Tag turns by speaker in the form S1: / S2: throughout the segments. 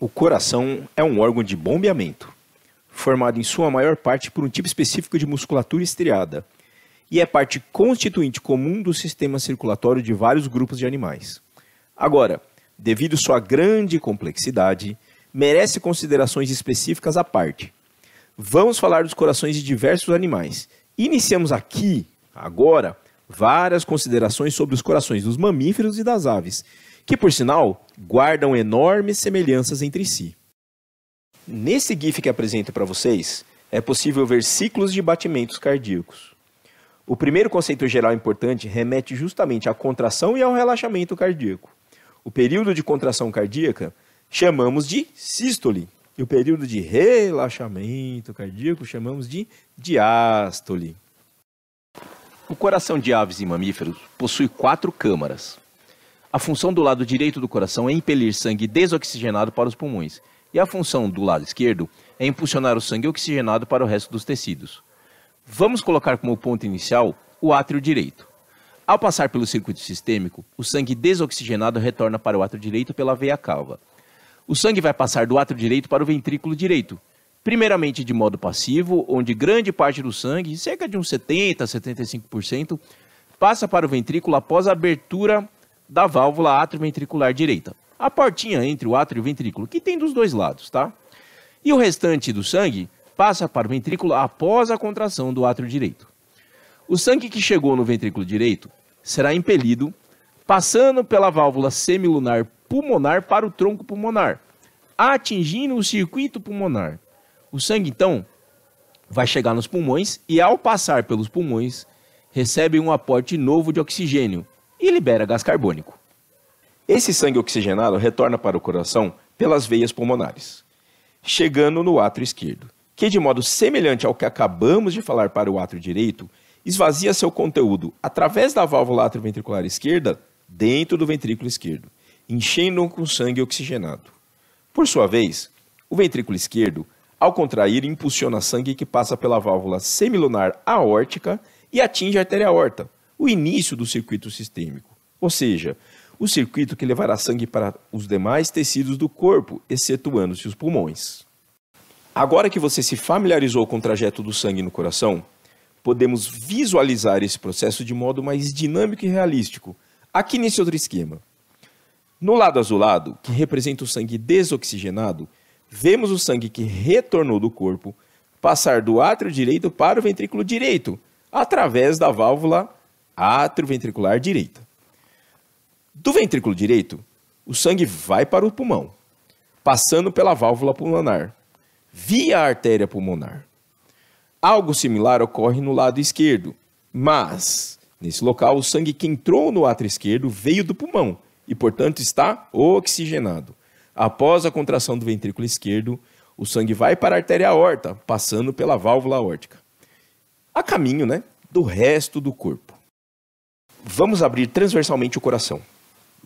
S1: O coração é um órgão de bombeamento, formado em sua maior parte por um tipo específico de musculatura estriada, e é parte constituinte comum do sistema circulatório de vários grupos de animais. Agora, devido sua grande complexidade, merece considerações específicas à parte. Vamos falar dos corações de diversos animais. Iniciamos aqui, agora, várias considerações sobre os corações dos mamíferos e das aves, que por sinal guardam enormes semelhanças entre si. Nesse GIF que apresento para vocês, é possível ver ciclos de batimentos cardíacos. O primeiro conceito geral importante remete justamente à contração e ao relaxamento cardíaco. O período de contração cardíaca chamamos de sístole e o período de relaxamento cardíaco chamamos de diástole. O coração de aves e mamíferos possui quatro câmaras, a função do lado direito do coração é impelir sangue desoxigenado para os pulmões, e a função do lado esquerdo é impulsionar o sangue oxigenado para o resto dos tecidos. Vamos colocar como ponto inicial o átrio direito. Ao passar pelo circuito sistêmico, o sangue desoxigenado retorna para o átrio direito pela veia calva. O sangue vai passar do átrio direito para o ventrículo direito, primeiramente de modo passivo, onde grande parte do sangue, cerca de uns 70 a 75%, passa para o ventrículo após a abertura da válvula atrioventricular direita. A portinha entre o átrio e o ventrículo, que tem dos dois lados, tá? E o restante do sangue passa para o ventrículo após a contração do átrio direito. O sangue que chegou no ventrículo direito será impelido passando pela válvula semilunar pulmonar para o tronco pulmonar, atingindo o circuito pulmonar. O sangue, então, vai chegar nos pulmões e, ao passar pelos pulmões, recebe um aporte novo de oxigênio, e libera gás carbônico. Esse sangue oxigenado retorna para o coração pelas veias pulmonares, chegando no átrio esquerdo, que, de modo semelhante ao que acabamos de falar para o átrio direito, esvazia seu conteúdo através da válvula atrioventricular esquerda dentro do ventrículo esquerdo, enchendo-o com sangue oxigenado. Por sua vez, o ventrículo esquerdo, ao contrair, impulsiona sangue que passa pela válvula semilunar aórtica e atinge a artéria aorta, o início do circuito sistêmico, ou seja, o circuito que levará sangue para os demais tecidos do corpo, excetuando-se os pulmões. Agora que você se familiarizou com o trajeto do sangue no coração, podemos visualizar esse processo de modo mais dinâmico e realístico, aqui nesse outro esquema. No lado azulado, que representa o sangue desoxigenado, vemos o sangue que retornou do corpo passar do átrio direito para o ventrículo direito, através da válvula atrioventricular direita. Do ventrículo direito, o sangue vai para o pulmão, passando pela válvula pulmonar, via a artéria pulmonar. Algo similar ocorre no lado esquerdo, mas nesse local o sangue que entrou no átrio esquerdo veio do pulmão e, portanto, está oxigenado. Após a contração do ventrículo esquerdo, o sangue vai para a artéria aorta, passando pela válvula aórtica. A caminho, né, do resto do corpo. Vamos abrir transversalmente o coração.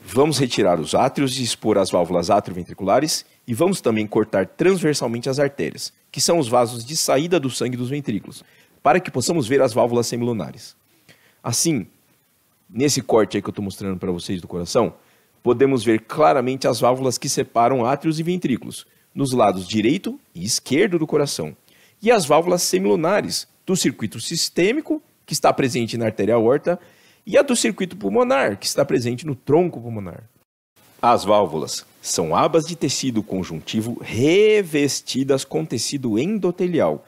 S1: Vamos retirar os átrios e expor as válvulas atrioventriculares e vamos também cortar transversalmente as artérias, que são os vasos de saída do sangue dos ventrículos, para que possamos ver as válvulas semilunares. Assim, nesse corte aí que eu estou mostrando para vocês do coração, podemos ver claramente as válvulas que separam átrios e ventrículos, nos lados direito e esquerdo do coração, e as válvulas semilunares do circuito sistêmico, que está presente na artéria aorta, e a do circuito pulmonar, que está presente no tronco pulmonar. As válvulas são abas de tecido conjuntivo revestidas com tecido endotelial,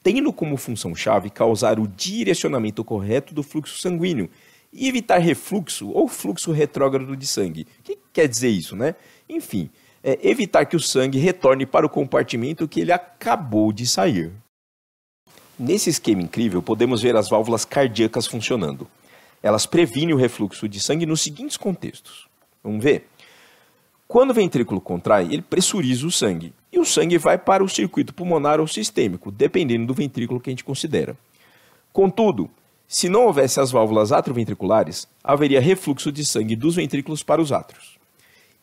S1: tendo como função-chave causar o direcionamento correto do fluxo sanguíneo e evitar refluxo ou fluxo retrógrado de sangue. O que quer dizer isso, né? Enfim, é evitar que o sangue retorne para o compartimento que ele acabou de sair. Nesse esquema incrível, podemos ver as válvulas cardíacas funcionando elas previnem o refluxo de sangue nos seguintes contextos. Vamos ver? Quando o ventrículo contrai, ele pressuriza o sangue e o sangue vai para o circuito pulmonar ou sistêmico, dependendo do ventrículo que a gente considera. Contudo, se não houvesse as válvulas atroventriculares, haveria refluxo de sangue dos ventrículos para os átrios.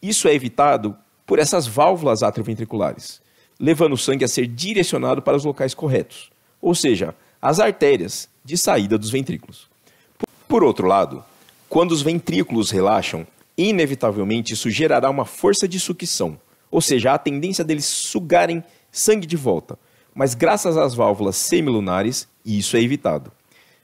S1: Isso é evitado por essas válvulas atroventriculares, levando o sangue a ser direcionado para os locais corretos, ou seja, as artérias de saída dos ventrículos. Por outro lado, quando os ventrículos relaxam, inevitavelmente isso gerará uma força de sucção, ou seja, a tendência deles sugarem sangue de volta. Mas graças às válvulas semilunares, isso é evitado.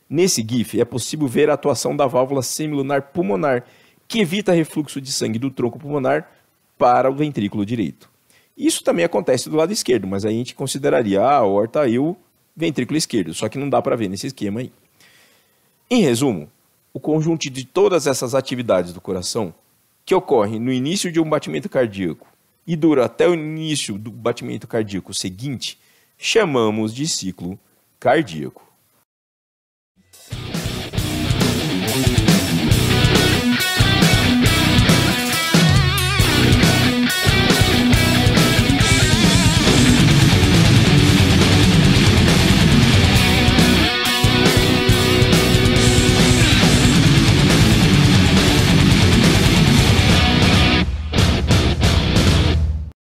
S1: Nesse GIF é possível ver a atuação da válvula semilunar pulmonar, que evita refluxo de sangue do tronco pulmonar para o ventrículo direito. Isso também acontece do lado esquerdo, mas aí a gente consideraria a ah, aorta e o ventrículo esquerdo, só que não dá para ver nesse esquema aí. Em resumo, o conjunto de todas essas atividades do coração, que ocorrem no início de um batimento cardíaco e dura até o início do batimento cardíaco seguinte, chamamos de ciclo cardíaco.